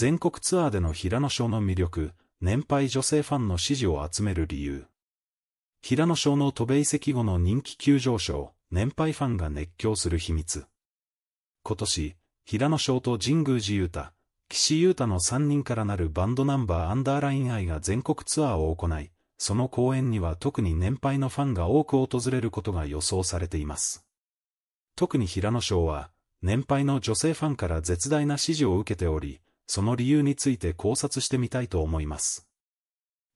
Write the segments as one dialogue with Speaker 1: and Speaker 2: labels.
Speaker 1: 全国ツアーでの平野賞の魅力、年配女性ファンの支持を集める理由。平野賞の渡米移籍後の人気急上昇、年配ファンが熱狂する秘密。今年、平野翔と神宮寺勇太、岸優太の3人からなるバンドナンバーアンダーライン愛が全国ツアーを行い、その公演には特に年配のファンが多く訪れることが予想されています。特に平野翔は、年配の女性ファンから絶大な支持を受けており、その理由について考察してみたいと思います。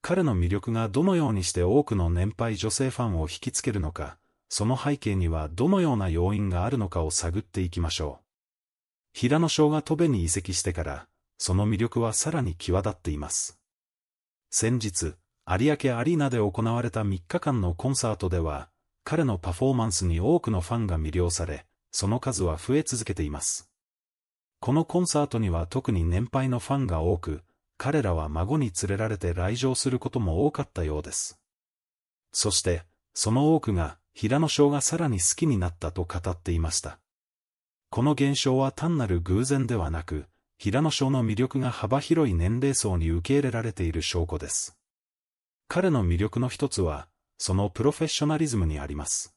Speaker 1: 彼の魅力がどのようにして多くの年配女性ファンを引きつけるのか、その背景にはどのような要因があるのかを探っていきましょう。平野翔が戸部に移籍してから、その魅力はさらに際立っています。先日、有明アリーナで行われた3日間のコンサートでは、彼のパフォーマンスに多くのファンが魅了され、その数は増え続けています。このコンサートには特に年配のファンが多く、彼らは孫に連れられて来場することも多かったようです。そして、その多くが、平野翔がさらに好きになったと語っていました。この現象は単なる偶然ではなく、平野翔の魅力が幅広い年齢層に受け入れられている証拠です。彼の魅力の一つは、そのプロフェッショナリズムにあります。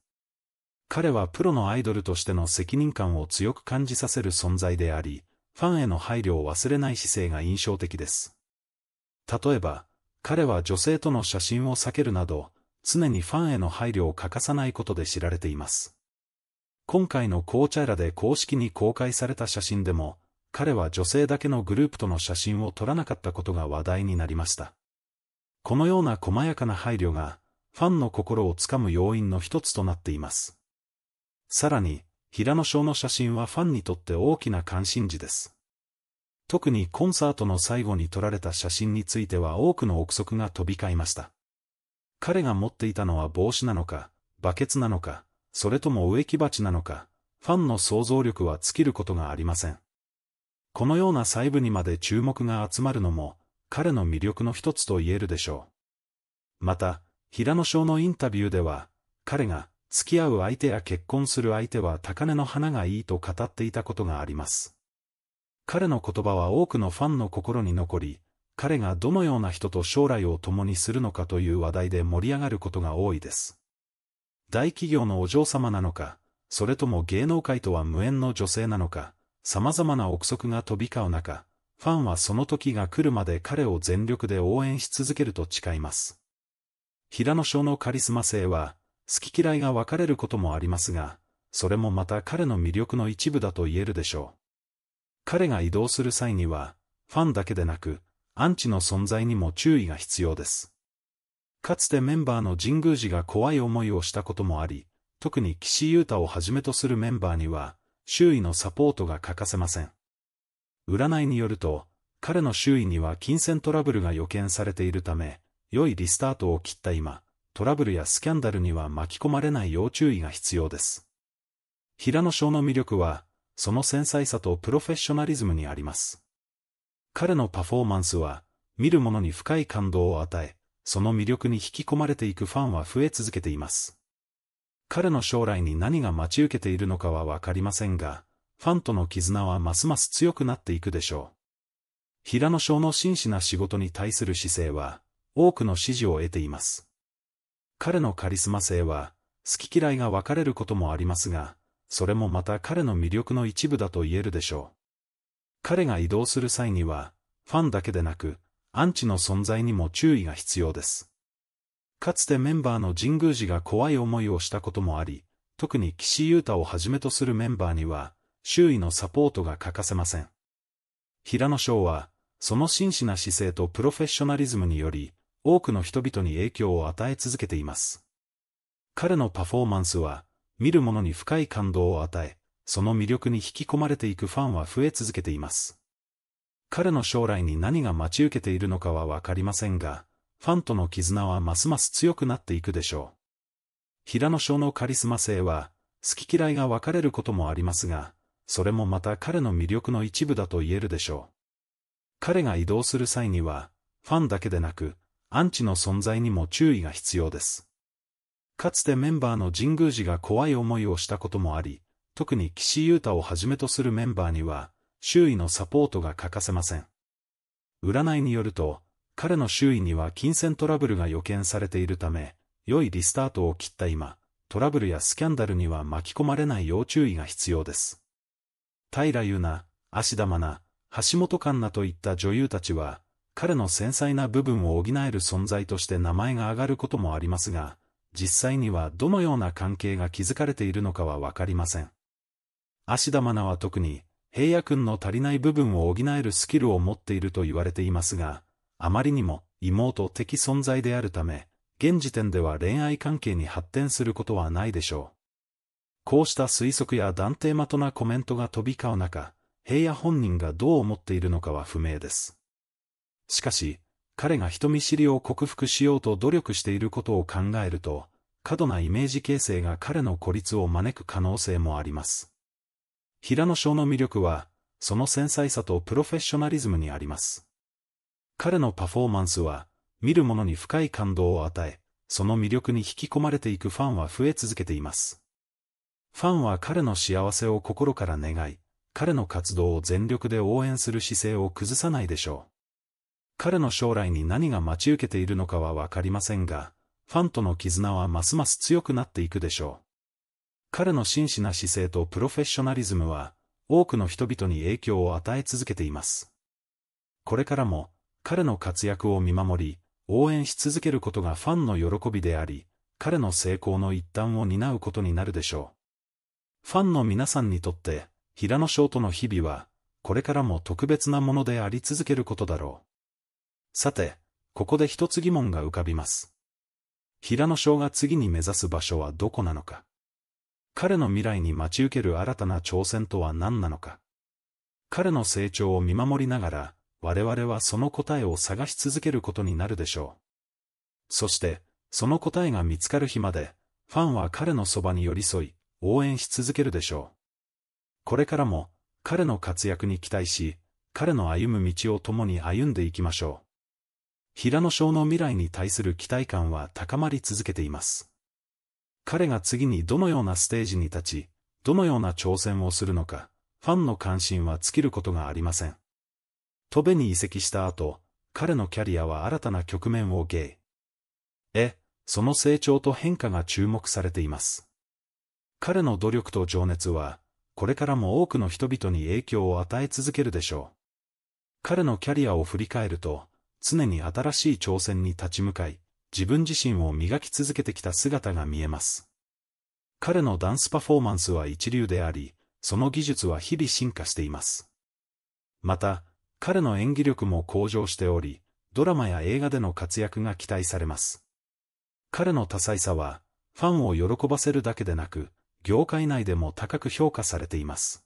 Speaker 1: 彼はプロのアイドルとしての責任感を強く感じさせる存在であり、ファンへの配慮を忘れない姿勢が印象的です。例えば、彼は女性との写真を避けるなど、常にファンへの配慮を欠かさないことで知られています。今回の紅茶らで公式に公開された写真でも、彼は女性だけのグループとの写真を撮らなかったことが話題になりました。このような細やかな配慮が、ファンの心をつかむ要因の一つとなっています。さらに、平野翔の写真はファンにとって大きな関心事です。特にコンサートの最後に撮られた写真については多くの憶測が飛び交いました。彼が持っていたのは帽子なのか、バケツなのか、それとも植木鉢なのか、ファンの想像力は尽きることがありません。このような細部にまで注目が集まるのも、彼の魅力の一つと言えるでしょう。また、平野翔のインタビューでは、彼が、付き合う相手や結婚する相手は高根の花がいいと語っていたことがあります。彼の言葉は多くのファンの心に残り、彼がどのような人と将来を共にするのかという話題で盛り上がることが多いです。大企業のお嬢様なのか、それとも芸能界とは無縁の女性なのか、様々な憶測が飛び交う中、ファンはその時が来るまで彼を全力で応援し続けると誓います。平野翔のカリスマ性は、好き嫌いが分かれることもありますが、それもまた彼の魅力の一部だと言えるでしょう。彼が移動する際には、ファンだけでなく、アンチの存在にも注意が必要です。かつてメンバーの神宮寺が怖い思いをしたこともあり、特に岸優太をはじめとするメンバーには、周囲のサポートが欠かせません。占いによると、彼の周囲には金銭トラブルが予見されているため、良いリスタートを切った今、トラブルやスキャンダルには巻き込まれない要注意が必要です。平野翔の魅力は、その繊細さとプロフェッショナリズムにあります。彼のパフォーマンスは、見る者に深い感動を与え、その魅力に引き込まれていくファンは増え続けています。彼の将来に何が待ち受けているのかはわかりませんが、ファンとの絆はますます強くなっていくでしょう。平野翔の真摯な仕事に対する姿勢は、多くの支持を得ています。彼のカリスマ性は、好き嫌いが分かれることもありますが、それもまた彼の魅力の一部だと言えるでしょう。彼が移動する際には、ファンだけでなく、アンチの存在にも注意が必要です。かつてメンバーの神宮寺が怖い思いをしたこともあり、特に岸優太をはじめとするメンバーには、周囲のサポートが欠かせません。平野翔は、その真摯な姿勢とプロフェッショナリズムにより、多くの人々に影響を与え続けています。彼のパフォーマンスは、見る者に深い感動を与え、その魅力に引き込まれていくファンは増え続けています。彼の将来に何が待ち受けているのかはわかりませんが、ファンとの絆はますます強くなっていくでしょう。平野翔のカリスマ性は、好き嫌いが分かれることもありますが、それもまた彼の魅力の一部だと言えるでしょう。彼が移動する際には、ファンだけでなく、アンチの存在にも注意が必要です。かつてメンバーの神宮寺が怖い思いをしたこともあり、特に岸優太をはじめとするメンバーには、周囲のサポートが欠かせません。占いによると、彼の周囲には金銭トラブルが予見されているため、良いリスタートを切った今、トラブルやスキャンダルには巻き込まれない要注意が必要です。平優奈、芦田愛菜、橋本環奈といった女優たちは、彼の繊細な部分を補える存在として名前が挙がることもありますが、実際にはどのような関係が築かれているのかはわかりません。芦田愛菜は特に、平野君の足りない部分を補えるスキルを持っていると言われていますが、あまりにも妹的存在であるため、現時点では恋愛関係に発展することはないでしょう。こうした推測や断定的なコメントが飛び交う中、平野本人がどう思っているのかは不明です。しかし、彼が人見知りを克服しようと努力していることを考えると、過度なイメージ形成が彼の孤立を招く可能性もあります。平野翔の魅力は、その繊細さとプロフェッショナリズムにあります。彼のパフォーマンスは、見る者に深い感動を与え、その魅力に引き込まれていくファンは増え続けています。ファンは彼の幸せを心から願い、彼の活動を全力で応援する姿勢を崩さないでしょう。彼の将来に何が待ち受けているのかはわかりませんが、ファンとの絆はますます強くなっていくでしょう。彼の真摯な姿勢とプロフェッショナリズムは、多くの人々に影響を与え続けています。これからも、彼の活躍を見守り、応援し続けることがファンの喜びであり、彼の成功の一端を担うことになるでしょう。ファンの皆さんにとって、平野翔との日々は、これからも特別なものであり続けることだろう。さて、ここで一つ疑問が浮かびます。平野翔が次に目指す場所はどこなのか彼の未来に待ち受ける新たな挑戦とは何なのか彼の成長を見守りながら、我々はその答えを探し続けることになるでしょう。そして、その答えが見つかる日まで、ファンは彼のそばに寄り添い、応援し続けるでしょう。これからも、彼の活躍に期待し、彼の歩む道を共に歩んでいきましょう。平野翔の未来に対する期待感は高まり続けています。彼が次にどのようなステージに立ち、どのような挑戦をするのか、ファンの関心は尽きることがありません。戸部に移籍した後、彼のキャリアは新たな局面をゲイ。え、その成長と変化が注目されています。彼の努力と情熱は、これからも多くの人々に影響を与え続けるでしょう。彼のキャリアを振り返ると、常に新しい挑戦に立ち向かい、自分自身を磨き続けてきた姿が見えます。彼のダンスパフォーマンスは一流であり、その技術は日々進化しています。また、彼の演技力も向上しており、ドラマや映画での活躍が期待されます。彼の多彩さは、ファンを喜ばせるだけでなく、業界内でも高く評価されています。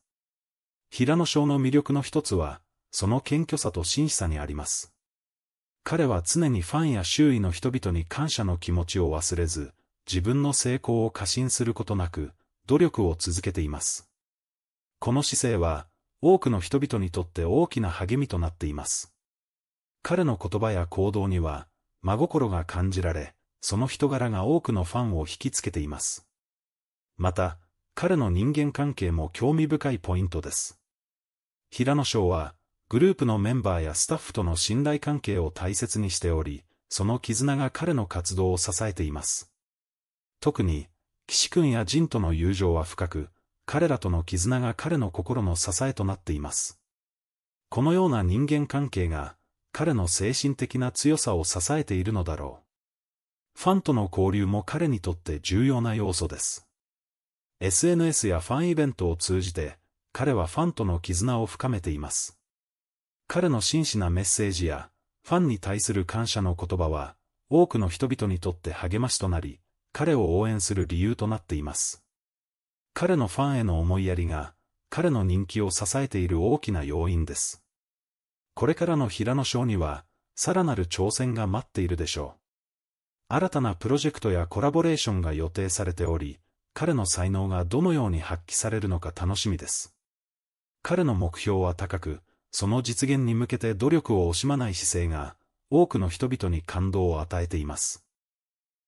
Speaker 1: 平野翔の魅力の一つは、その謙虚さと真摯さにあります。彼は常にファンや周囲の人々に感謝の気持ちを忘れず、自分の成功を過信することなく、努力を続けています。この姿勢は、多くの人々にとって大きな励みとなっています。彼の言葉や行動には、真心が感じられ、その人柄が多くのファンを引きつけています。また、彼の人間関係も興味深いポイントです。平野翔は、グループのメンバーやスタッフとの信頼関係を大切にしており、その絆が彼の活動を支えています。特に、岸君やジンとの友情は深く、彼らとの絆が彼の心の支えとなっています。このような人間関係が、彼の精神的な強さを支えているのだろう。ファンとの交流も彼にとって重要な要素です。SNS やファンイベントを通じて、彼はファンとの絆を深めています。彼の真摯なメッセージや、ファンに対する感謝の言葉は、多くの人々にとって励ましとなり、彼を応援する理由となっています。彼のファンへの思いやりが、彼の人気を支えている大きな要因です。これからの平野翔には、さらなる挑戦が待っているでしょう。新たなプロジェクトやコラボレーションが予定されており、彼の才能がどのように発揮されるのか楽しみです。彼の目標は高く、その実現に向けて努力を惜しまない姿勢が、多くの人々に感動を与えています。